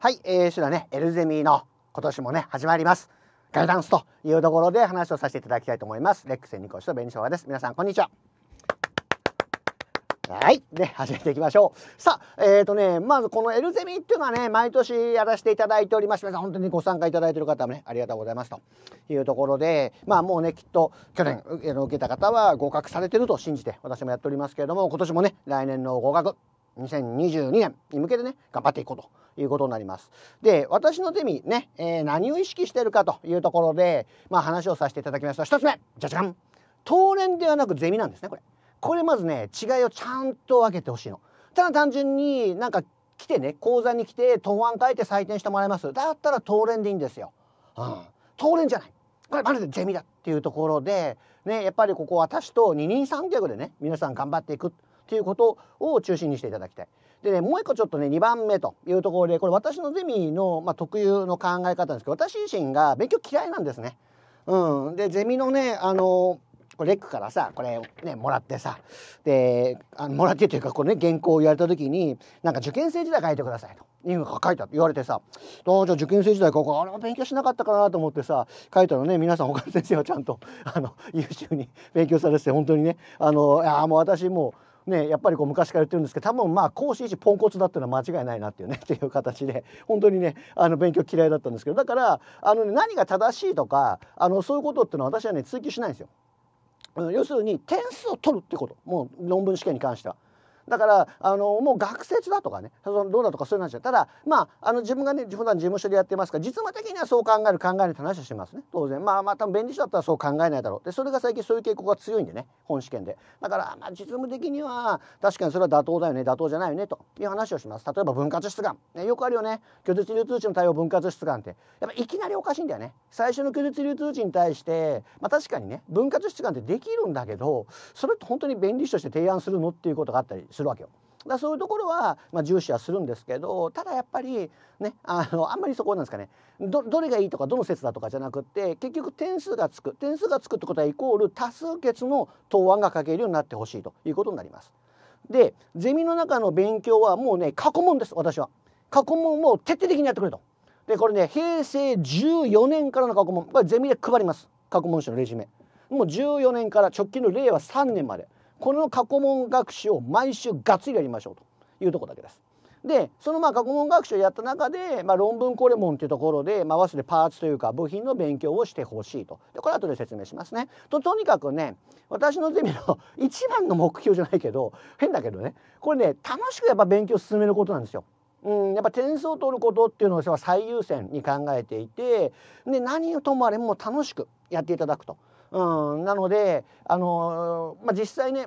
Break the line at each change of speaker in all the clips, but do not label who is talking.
はい、えー、主なね、エルゼミの今年もね、始まります。ガイダンスというところで話をさせていただきたいと思います。レックスニコシと紅生姜です。皆さん、こんにちは。はい。で、始めていきましょう。さあ、えっ、ー、とね、まずこのエルゼミっていうのはね、毎年やらせていただいておりまして、皆さん本当にご参加いただいている方もね、ありがとうございますというところで、まあもうね、きっと去年受けた方は合格されてると信じて、私もやっておりますけれども、今年もね、来年の合格2022年に向けてね頑張っていこうということになります。で私のゼミね、えー、何を意識してるかというところで、まあ、話をさせていただきました。一つ目じゃじゃん当連ではなくゼミなんですねこれ。これまずね違いをちゃんと分けてほしいの。ただ単純になんか来てね講座に来て答案書いて採点してもらいますだったら当連でいいんですよ。うん、当連じゃないこれまるでゼミだっていうところで、ね、やっぱりここ私と二人三脚でね皆さん頑張っていく。っていうことを中心にしていただきたい。でね、もう一個ちょっとね、2番目というところで、これ私のゼミの、まあ、特有の考え方ですけど、私自身が勉強嫌いなんですね。うん。で、ゼミのね、あの、これレックからさこれねもらってさであのもらってというかこれね原稿を言われた時になんか受験生時代書いてくださいというか書いた言われてさあじゃあ受験生時代ここあれは勉強しなかったかなと思ってさ書いたのね皆さん他の先生はちゃんとあの優秀に勉強されてて本当にねあのいやもう私もうね、やっぱりこう昔から言ってるんですけど多分まあ講師一ポンコツだっていうのは間違いないなっていうねっていう形で本当にねあの勉強嫌いだったんですけどだからあの、ね、何が正しいとかあのそういうことっていうのは私はね追求しないんですよ。要するに点数を取るってこともう論文試験に関しては。だからあのもう学説だとかねそのどうだとかそういう話ただまああの自分がね普段事務所でやってますから実務的にはそう考える考えないって話はしますね当然まあまあ多分弁理士だったらそう考えないだろうでそれが最近そういう傾向が強いんでね本試験でだからまあ実務的には確かにそれは妥当だよね妥当じゃないよねという話をします例えば分割出願、ね、よくあるよね拒絶流通値の対応分割出願ってやっぱいきなりおかしいんだよね最初の拒絶流通値に対して、まあ、確かにね分割出願ってできるんだけどそれって本当に弁理士として提案するのっていうことがあったりするわけよ。だそういうところは、まあ、重視はするんですけどただやっぱりねあのあんまりそこなんですかねどどれがいいとかどの説だとかじゃなくて結局点数がつく点数がつくってことはイコール多数決の答案が書けるようになってほしいということになります。でゼミの中の勉強はもうね過去問です私は。過去問を徹底的にやってくれと。でこれね平成14年からの過去問これゼミで配ります過去問集のレジュメ。もう14年から直近の令和3年まで。この過去問学習を毎週がっつりやりましょうというとこだけです。でそのまあ過去問学習をやった中で、まあ、論文これもんというところで、まあ、合わせてパーツというか部品の勉強をしてほしいとでこれ後で説明しますねととにかくね私のゼミの 一番の目標じゃないけど変だけどねこれね楽しくやっぱ勉強を進めることなんですよ。うん、やっぱ点数を取ることっていうのを最優先に考えていてで何ともあれも楽しくやっていただくとうん、なので、あのー、まあ、実際ね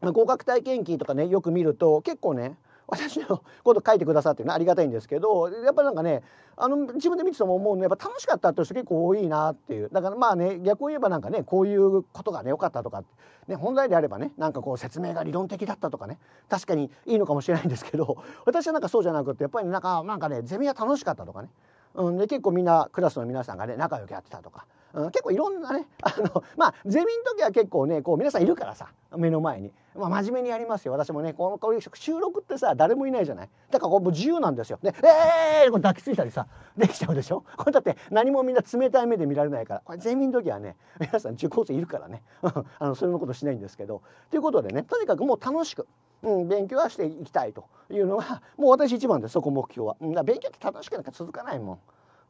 合格体験記とかねよく見ると結構ね私のこと書いてくださってねありがたいんですけどやっぱりなんかねあの自分で見てても思うのやっぱ楽しかったって人結構多いなっていうだからまあね逆を言えばなんかねこういうことがね良かったとか、ね、本来であればねなんかこう説明が理論的だったとかね確かにいいのかもしれないんですけど私はなんかそうじゃなくてやっぱりなんかなんかねゼミは楽しかったとかね、うん、で結構みんなクラスの皆さんがね仲良くやってたとか結構いろんなね あのまあゼミの時は結構ねこう皆さんいるからさ目の前に、まあ、真面目にやりますよ私もねこのこういう収録ってさ誰もいないじゃないだからこうもう自由なんですよで「ええー!」こ抱きついたりさできちゃうでしょこれだって何もみんな冷たい目で見られないからこれゼミの時はね皆さん受講生いるからね あのそれのことしないんですけどということでねとにかくもう楽しく。うん、勉強はしていきたいというのがもう私一番でそこ目標は、うん、勉強って楽しくなんか続かないもん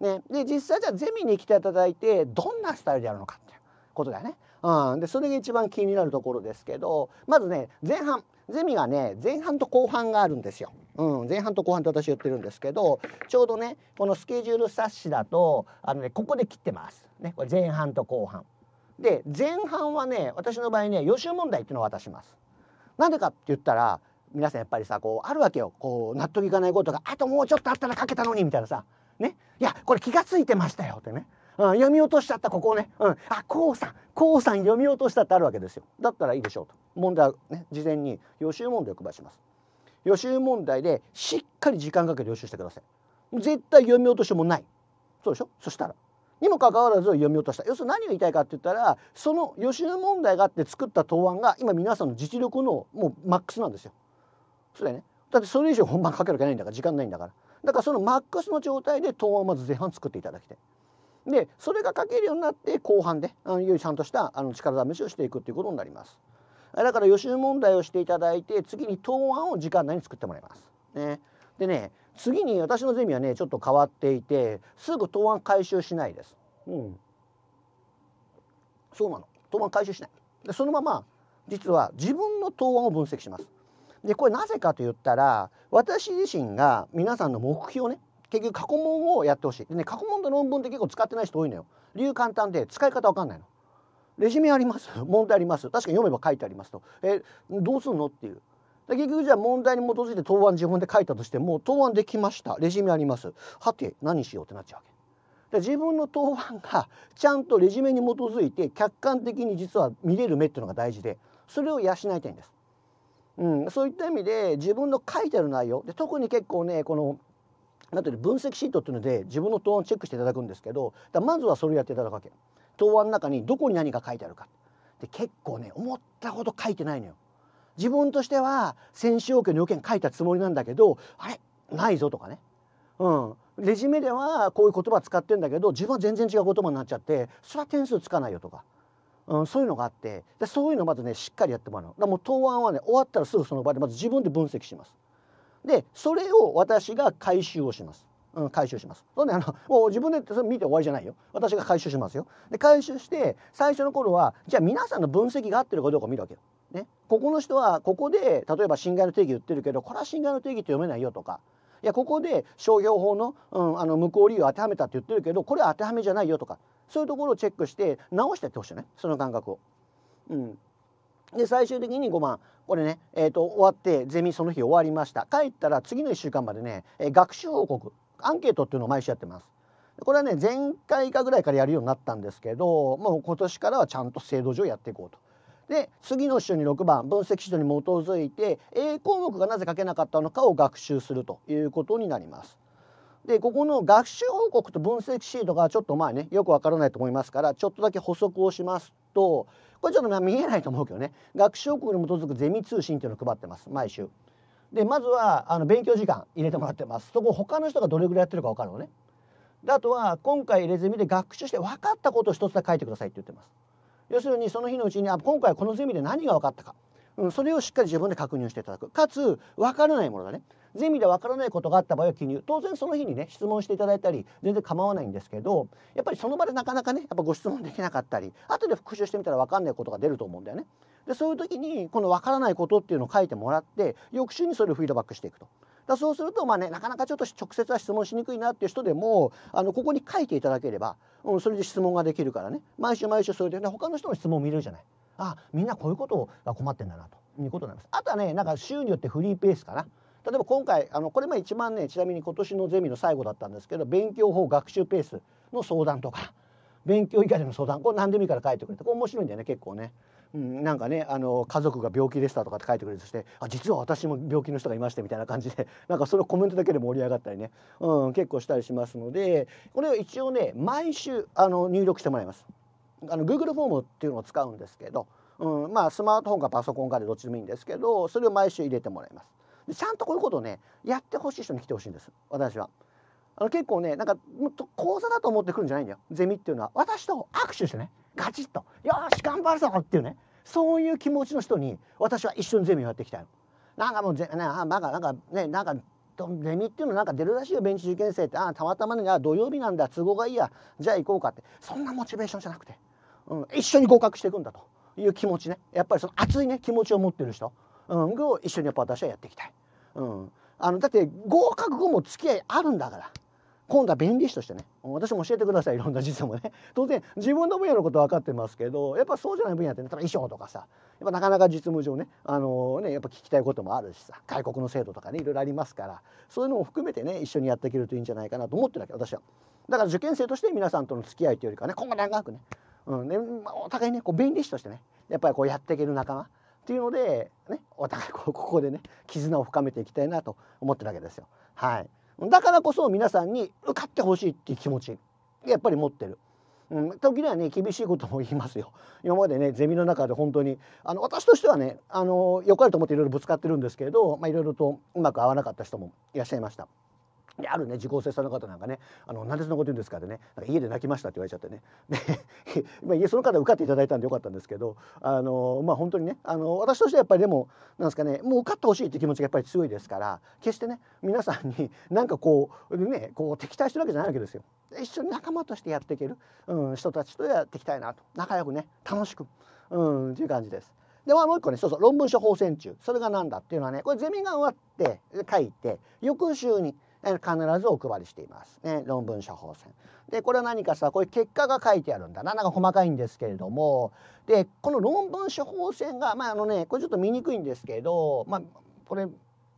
ね、で実際じゃあゼミに来ていただいてどんなスタイルでやるのかっていうことだよね。うん、でそれが一番気になるところですけどまずね前半ゼミがね前半と後半があるんですよ。うん、前半と後半って私言ってるんですけどちょうどねこのスケジュール冊子だとあの、ね、ここで切ってます。ね、これ前半と後半。で前半はね私の場合ね予習問題っていうのを渡します。なんでかって言ったら皆さんやっぱりさこうあるわけよこう納得いかないことがあともうちょっとあったら書けたのにみたいなさね。いや、これ気がついてましたよってね。うん、読み落としちゃった、ここをね。うん。あ、こうさん、こうさん読み落としたってあるわけですよ。だったらいいでしょうと。問題はね、事前に予習問題を配します。予習問題でしっかり時間かけて予習してください。絶対読み落としもない。そうでしょそしたら。にもかかわらず読み落とした要するに何を言いたいかって言ったらその予習問題があって作った答案が今皆さんの実力のもうマックスなんですよ。そうだよね。だってそれ以上本番かけるわけないんだから時間ないんだから。だからそのマックスの状態でトーンをまず前半作っていただきたい。でそれが書けるようになって後半であのよりちゃんとしたあの力試しをしていくということになります。だから予習問題をしていただいて次に答案を時間内に作ってもらいます。ね、でね次に私のゼミはねちょっと変わっていてすぐ答案回収しないです。うん、そうなの答案回収しないでそのまま実は自分の答案を分析します。でこれなぜかと言ったら私自身が皆さんの目標ね結局過去問をやってほしいでね過去問と論文って結構使ってない人多いのよ理由簡単で使い方わかんないのレジュメあります 問題あります確かに読めば書いてありますとえどうすんのっていう結局じゃあ問題に基づいて答案自分で書いたとしても答案できましたレジュメありますはて何しようってなっちゃうわけで自分の答案がちゃんとレジュメに基づいて客観的に実は見れる目っていうのが大事でそれを養いたいんですうん、そういった意味で自分の書いてある内容で特に結構ねこのなんていう分析シートっていうので自分の答案をチェックしていただくんですけどだまずはそれをやっていただくわけ答案の中にどこに何が書いてあるかで結構ね思ったほど書いてないのよ自分としては選手要件の要件書いたつもりなんだけどあれないぞとかねうんレジュメではこういう言葉使ってんだけど自分は全然違う言葉になっちゃってそれは点数つかないよとかうん、そういうのがあってでそういうのまずねしっかりやってもらうだもう答案はね終わったらすぐその場でまず自分で分析しますでそれを私が回収をしますうん、回収します。そんであの もう自分でそれ見て終わりじゃないよ。私が回収しますよ。で回収して最初の頃はじゃあ皆さんの分析が合ってるかどうか見るわけよ。ね、ここの人はここで例えば侵害の定義言ってるけどこれは侵害の定義って読めないよとかいやここで商標法の,、うん、あの無効理由を当てはめたって言ってるけどこれは当てはめじゃないよとかそういうところをチェックして直してやってほしいねその感覚を。うん、で最終的に5万これね、えーと、と終わってゼミその日終わりました帰ったら次の1週間までね、えー、学習報告アンケートっていうのを毎週やってます。これはね前回かぐらいからやるようになったんですけどもう今年からはちゃんと制度上やっていこうと。で次の週に6番分析指導に基づいて A 項目がなぜ書けなかったのかを学習するということになります。でここの学習報告と分析シートがちょっとまあねよくわからないと思いますからちょっとだけ補足をしますとこれちょっとまあ見えないと思うけどね学習報告に基づくゼミ通信っていうのを配ってます毎週。でまずはあの勉強時間入れてもらってますそこ他の人がどれぐらいやってるか分かるのね。であとは今回入れゼミで学習して分かったことを一つだけ書いてくださいって言ってます。要するにその日のうちにあ今回このゼミで何が分かったか、うん、それをしっかり自分で確認していただくかつ分からないものだねゼミでわからないことがあった場合は記入当然その日にね質問していただいたり全然構わないんですけどやっぱりその場でなかなかねやっぱご質問できなかったり後で復習してみたらわかんないことが出ると思うんだよね。でそういう時にこのわからないことっていうのを書いてもらって翌週にそれをフィードバックしていくと。だそうするとまあねなかなかちょっと直接は質問しにくいなっていう人でもあのここに書いていただければ、うん、それで質問ができるからね毎週毎週それでね他の人の質問を見れるじゃない。あみんなこういうことが困ってんだなということになります。あとはねなんか週によってフリーペースかな。例えば今回あのこれも一番ねちなみに今年のゼミの最後だったんですけど勉強法学習ペースの相談とか勉強以外の相談これ何でもいいから書いてくれてこれ面白いんだよね結構ね。うん、なんかねあの家族が病気でしたとかって書いてくれてしてあ実は私も病気の人がいましてみたいな感じで なんかそのコメントだけで盛り上がったりね、うん、結構したりしますのでこれを一応ね毎週あの入力してもらいます。あの Google フォームっていうのを使うんですけど、うん、まあスマートフォンかパソコンかでどっちでもいいんですけどそれを毎週入れてもらいます。ちゃんとこういうことをねやってほしい人に来てほしいんです私は。あの結構ねなんかもっと講座だと思ってくるんじゃないんだよゼミっていうのは私と握手してねガチッと「よし頑張るぞ!」っていうねそういう気持ちの人に私は一緒にゼミをやってきたよ。なんかもうぜななんかなんかねなんかゼミっていうのなんか出るらしいよベンチ受験生ってああたまたまねあ土曜日なんだ都合がいいやじゃあ行こうかってそんなモチベーションじゃなくて、うん、一緒に合格していくんだという気持ちねやっぱりその熱いね気持ちを持ってる人うん、を一緒にやっぱ私はやっていきたい。うん、あのだって合格後も付き合いあるんだから。今度は弁理士としてね私も教えてくださいいろんな実務もね 当然自分の分野のこと分かってますけどやっぱそうじゃない分野ってね衣装とかさやっぱなかなか実務上ねあのー、ねやっぱ聞きたいこともあるしさ外国の制度とかねいろいろありますからそういうのも含めてね一緒にやっていけるといいんじゃないかなと思ってるわけ私はだから受験生として皆さんとの付き合いというよりかね今後長くね,、うん、ねお互いねこう弁理士としてねやっぱりこうやっていける仲間っていうので、ね、お互いこ こでね絆を深めていきたいなと思ってるわけですよ。はい、だからこそ皆さんに受かってほしいっていう気持ちやっぱり持ってる。うん、時にはね厳しいことも言いますよ今までねゼミの中で本当にあの私としてはねあのよかれと思っていろいろぶつかってるんですけれど、まあ、いろいろとうまく合わなかった人もいらっしゃいました。であるね受講生さんの方なんかね「あの何でそんなこと言うんですか?」ってね「家で泣きました」って言われちゃってねで まあ、その方受かっていただいたんでよかったんですけどあのまあ本当にねあの私としてはやっぱりでもなんですかねもう受かってほしいって気持ちがやっぱり強いですから決してね皆さんになんかこうねこう敵対してるわけじゃないわけですよ。一緒に仲間としてやっていける、うん、人たちとやっていきたいなと仲良くね楽しく、うん、っていう感じです。で、は、もう一個ねそうそう論文書法選中それが何だっていうのはねこれゼミが終わって書いて翌週にえ必ずお配りしています、ね、論文処方箋。でこれは何かさこういう結果が書いてあるんだななんか細かいんですけれどもでこの論文処方箋がまああのねこれちょっと見にくいんですけど、まあ、これ、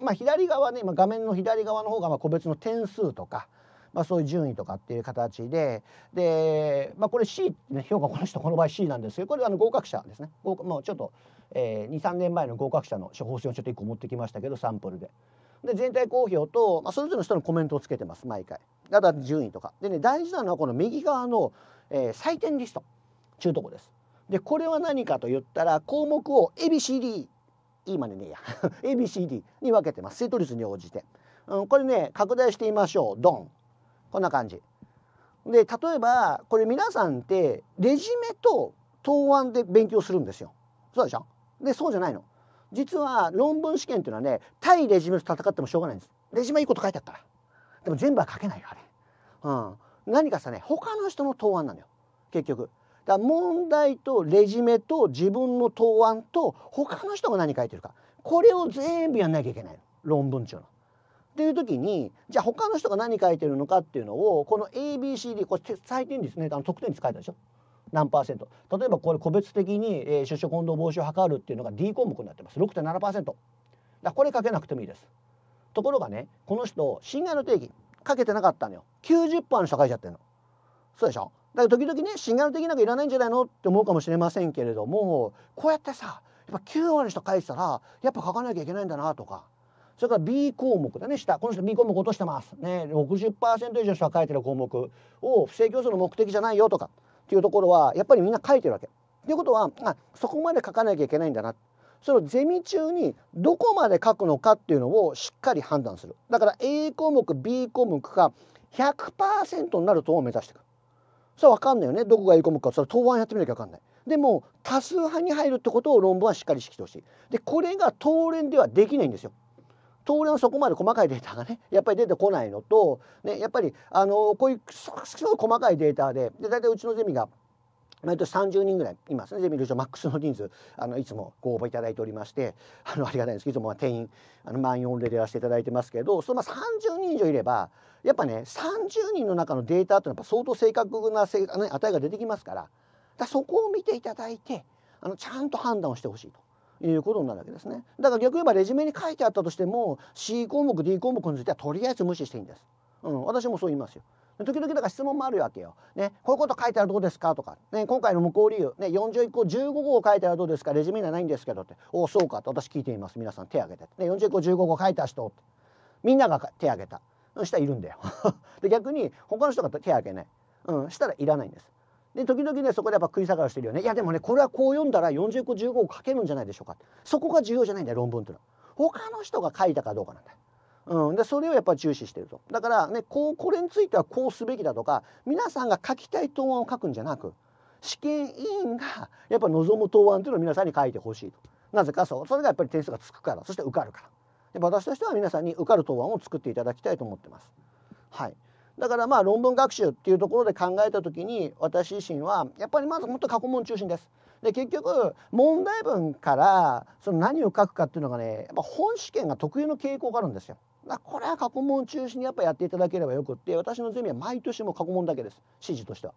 まあ、左側ねあ、画面の左側の方がま個別の点数とか。まあ、そういう順位とかっていう形でで、まあ、これ C、ね、評価この人この場合 C なんですけどこれあの合格者ですね合もうちょっと、えー、23年前の合格者の処方箋をちょっと1個持ってきましたけどサンプルで。で全体公表と、まあ、それぞれの人のコメントをつけてます毎回あとは順位とかでね大事なのはこの右側の、えー、採点リストちゅうとこですでこれは何かと言ったら項目を ABCD 今ねねえや ABCD に分けてます生徒率に応じて、うん、これね拡大してみましょうドンこんな感じで例えばこれ皆さんってレジメと答案で勉強するんですよそうでしょでそうじゃないの実は論文試験っていうのはね対レジメと戦ってもしょうがないんですレジメいいこと書いてあったらでも全部は書けないよあれ、うん、何かさね他の人の答案なのよ結局だ問題とレジメと自分の答案と他の人が何書いてるかこれを全部やんなきゃいけない論文中の。っていう時にじゃあ他の人が何書いてるのかっていうのをこの ABCD これ採点ですねあの得点率書いたでしょ何パーセント例えばこれ個別的に、えー、出所混同防止を図るっていうのが D 項目になってます6.7%だこれかけなくてもいいですところがねこの人侵害の定義かけてなかったのよ90%の人書いちゃってるのそうでしょだから時々ね侵害の定義なんかいらないんじゃないのって思うかもしれませんけれどもこうやってさやっぱ9割の人書いてたらやっぱ書かなきゃいけないんだなとかそれから B 項目だね下この人 B 項目落としてますね60%以上の人が書いてる項目を不正競争の目的じゃないよとかっていうところはやっぱりみんな書いてるわけ。ということはあそこまで書かなきゃいけないんだなそのゼミ中にどこまで書くのかっていうのをしっかり判断するだから A 項目 B 項目が100%になるとを目指していくそれは分かんないよねどこが A 項目かそれ答案やってみなきゃ分かんないでも多数派に入るってことを論文はしっかり意識してほしいでこれが当連ではできないんですよ当然そこまで細かいデータがね やっぱり出てこないのと、ね、やっぱりあのこういうすごい細かいデータでで大体うちのゼミが毎年30人ぐらいいますねゼミ部長マックスの人数あのいつもご応募いただいておりましてあのありがたいんですけどいつも定員あの満員御礼でやらせていただいてますけどそのまあ30人以上いればやっぱね30人の中のデータっていうのはやっぱ相当正確なせ、ね、値が出てきますからだそこを見ていただいてあのちゃんと判断をしてほしいと。いうことになるわけですねだから逆に言えばレジュメに書いてあったとしても C 項目 D 項目についてはとりあえず無視していいんです、うん、私もそう言いますよ時々だから質問もあるわけよ。ね、こういうこと書いてあるどうですかとか、ね、今回の無効理由、ね、41項15号書いてあるどうですかレジュメにはないんですけどって、おお、そうかと私聞いています。皆さん手挙げて。ね、41項15号書いた人みんなが手挙げた。したらいるんだよ。で逆に他の人が手挙げない。うん、したらいらないんです。で時々ねそこでやっぱ食い下がりしてるよねいやでもねこれはこう読んだら40個15個書けるんじゃないでしょうかそこが重要じゃないんだよ論文っていうのは他の人が書いたかどうかなんだようん、でそれをやっぱ注重視してるとだからねこうこれについてはこうすべきだとか皆さんが書きたい答案を書くんじゃなく試験委員がやっぱ望む答案っていうのを皆さんに書いてほしいとなぜかそうそれがやっぱり点数がつくからそして受かるからで私としては皆さんに受かる答案を作っていただきたいと思ってます。はいだからまあ論文学習っていうところで考えた時に私自身はやっぱりまずもっと過去問中心です。で結局問題文からその何を書くかっていうのがねやっぱ本試験が特有の傾向があるんですよ。これは過去問中心にやっぱやっていただければよくって私のゼミは毎年も過去問だけです指示としては。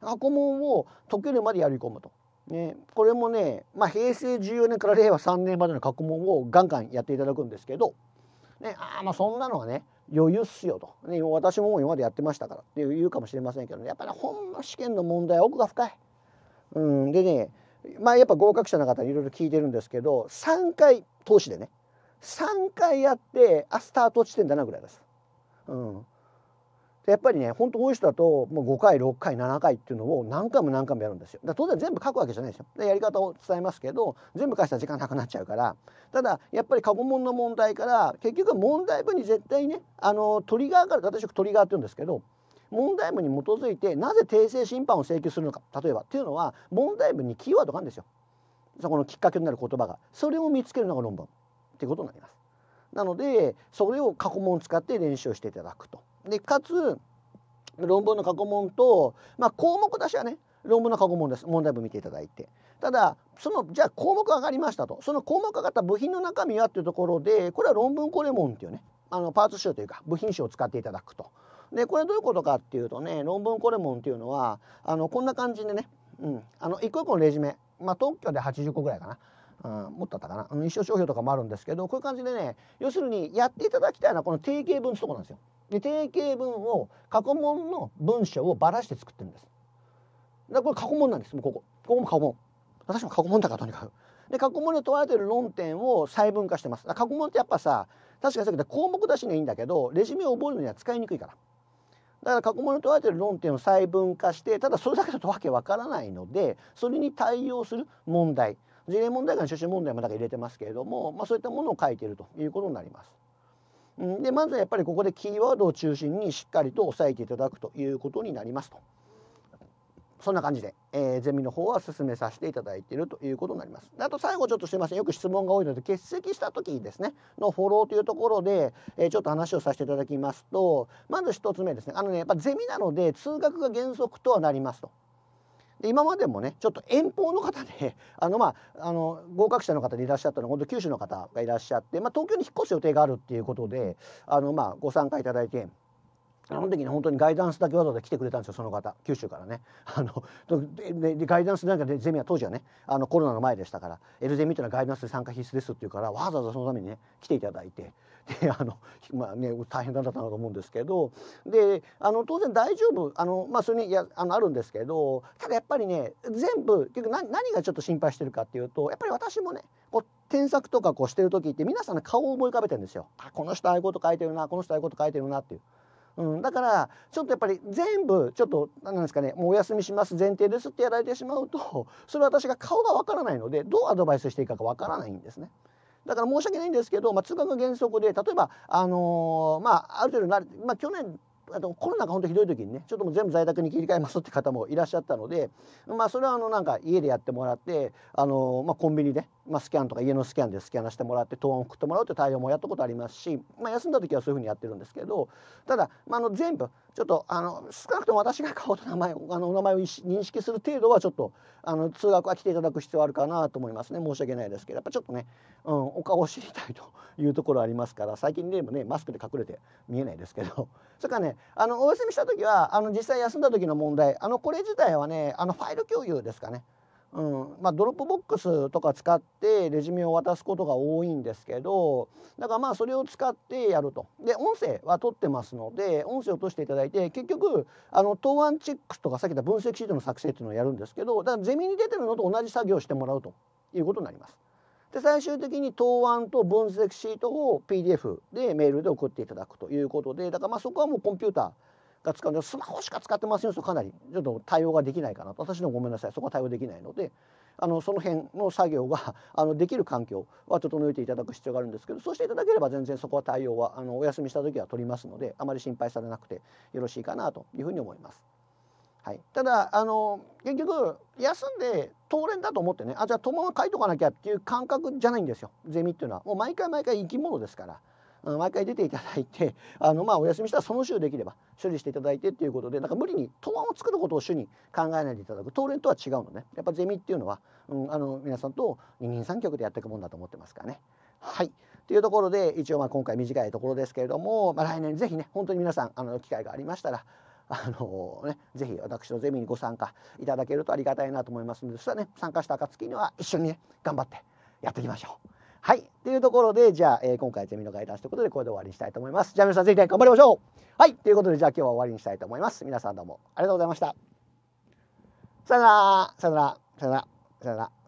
過去問を解けるまでやり込むと。ね、これもね、まあ、平成14年から令和3年までの過去問をガンガンやっていただくんですけど、ね、あまあそんなのはね余裕っすよと、ね、私も今までやってましたからって言うかもしれませんけど、ね、やっぱり、ね、本の試験の問題は奥が深い。うん、でねまあやっぱ合格者の方にいろいろ聞いてるんですけど3回投資でね3回やってあスタート地点だなぐらいです。うん、やっぱりねほんと多い人だともう5回6回7回っていうのを何回も何回もやるんですよ。だ当然全部書くわけじゃないですよ。でやり方を伝えますけど全部書したら時間なくなっちゃうからただやっぱり過去問の問題から結局は問題文に絶対ねあのトリガーから私よくトリガーって言うんですけど問題文に基づいてなぜ訂正審判を請求するのか例えばっていうのは問題文にキーワードがあるんですよ。そこのきっかけになる言葉がそれを見つけるのが論文っていうことになります。なのでそれを過去問を使って練習をしていただくと。でかつ論文の過去問と、まあ、項目出しはね論文の過去問です問題文見ていただいてただそのじゃあ項目上がりましたとその項目上がった部品の中身はっていうところでこれは論文これもんっていうねあのパーツ集というか部品集を使っていただくとでこれどういうことかっていうとね論文これもんっていうのはあのこんな感じでね、うん、あの一個一個のレジュメ、まあ、特許で80個ぐらいかなうん、もっとあったかな一生商標とかもあるんですけどこういう感じでね要するにやっていただきたいのはこの定型文てとこなんですよ。で定型文を過去問の文章をばらして作ってるんです。だこれ過去問なんですもうここ。ここも過去問。私も過去問だからとにかく。で過去問で問われてる論点を細分化してます。過去問ってやっぱさ確かにさっき言っ項目出しにはいいんだけどレジュメを覚えるのには使いにくいから。だから過去問に問われてる論点を細分化してただそれだけだとわけわからないのでそれに対応する問題事例問題から初心問題もなんか入れてますけれども、まあ、そういったものを書いているということになります。でまずはやっぱりここでキーワードを中心にしっかりと押さえていただくということになりますと。そんな感じで、えー、ゼミの方は進めさせていただいているということになります。あと最後ちょっとすいませんよく質問が多いので欠席した時ですねのフォローというところで、えー、ちょっと話をさせていただきますとまず1つ目ですねあのねやっぱゼミなので通学が原則とはなりますと。で今までもねちょっと遠方の方で あの、まあ、あの合格者の方でいらっしゃったのは今度九州の方がいらっしゃって、まあ、東京に引っ越す予定があるっていうことであの、まあ、ご参加いただいてあの時に本当にガイダンスだけわざわざ来てくれたんですよその方九州からね あのでガイダンスなんかでゼミは当時はねあのコロナの前でしたから「エルゼミっていうのはガイダンスで参加必須です」っていうからわざわざそのためにね来ていただいてであの まあね大変だったなと思うんですけどであの当然大丈夫あのまあそれにいやあのあるんですけどただやっぱりね全部結局何何がちょっと心配してるかっていうとやっぱり私もねこう添削とかこうしてる時って皆さんの顔を思い浮かべてるんですよ。あこの人ああいうこと書いてるなこの人ああいうこと書いてるなっていう。うん、だからちょっとやっぱり全部ちょっと何なんですかねもうお休みします前提ですってやられてしまうと それは私が顔がわからないのでどうアドバイスしていいかがわからないんですね。だから申し訳ないんですけど、まあ、通学原則で例えば、あのー、まあ、ある程度な、まあ、去年あとコロナが本当ひどい時にねちょっともう全部在宅に切り替えますって方もいらっしゃったので、まあ、それはあのなんか家でやってもらって、あのまあ、コンビニでまあ、スキャンとか家のスキャンでスキャンしてもらって答案を送ってもらうという対応もやったことありますし、まあ、休んだ時はそういうふうにやってるんですけどただ、まあ、の全部ちょっとあの少なくとも私が顔と名前あのお名前を認識する程度はちょっとあの通学は来ていただく必要あるかなと思いますね申し訳ないですけどやっぱちょっとね、うん、お顔を知りたいというところありますから最近でもねマスクで隠れて見えないですけど それからねあのお休みした時はあの実際休んだ時の問題あのこれ自体はねあのファイル共有ですかねうんまあ、ドロップボックスとか使ってレジュメを渡すことが多いんですけどだからまあそれを使ってやるとで音声は取ってますので音声を落していただいて結局あの答案チェックとかさっき言った分析シートの作成っていうのをやるんですけどだからゼミに出てるのと同じ作業をしてもらうということになります。で最終的に答案と分析シートを PDF でメールで送っていただくということでだからまあそこはもうコンピューターが使うのでスマホしか使ってませんとかなりちょっと対応ができないかなと私のごめんなさいそこは対応できないのであのその辺の作業が あのできる環境は整えていただく必要があるんですけどそうしていただければ全然そこは対応はあのお休みした時は取りますのであまり心配されなくてよろしいかなというふうに思います。はい、ただあの結局休んで当連だと思ってねあじゃあ友は書いとかなきゃっていう感覚じゃないんですよゼミっていうのはもう毎回毎回生き物ですから。毎回出ていただいてあの、まあ、お休みしたらその週できれば処理していただいてっていうことでなんか無理に答案を作ることを主に考えないでいただく当練とは違うのねやっぱゼミっていうのは、うん、あの皆さんと二人三脚でやっていくもんだと思ってますからね。はいというところで一応まあ今回短いところですけれども、まあ、来年ぜひね本当に皆さんあの機会がありましたらあのね、ぜひ私のゼミにご参加いただけるとありがたいなと思いますのでそしたらね参加した暁には一緒にね頑張ってやっていきましょう。はい。というところで、じゃあ、えー、今回ゼミの会談ダということで、これで終わりにしたいと思います。じゃあ皆さん、ぜひ頑張りましょうはい。ということで、じゃあ今日は終わりにしたいと思います。皆さんどうもありがとうございました。さよなら、さよなら、さよなら、さよなら。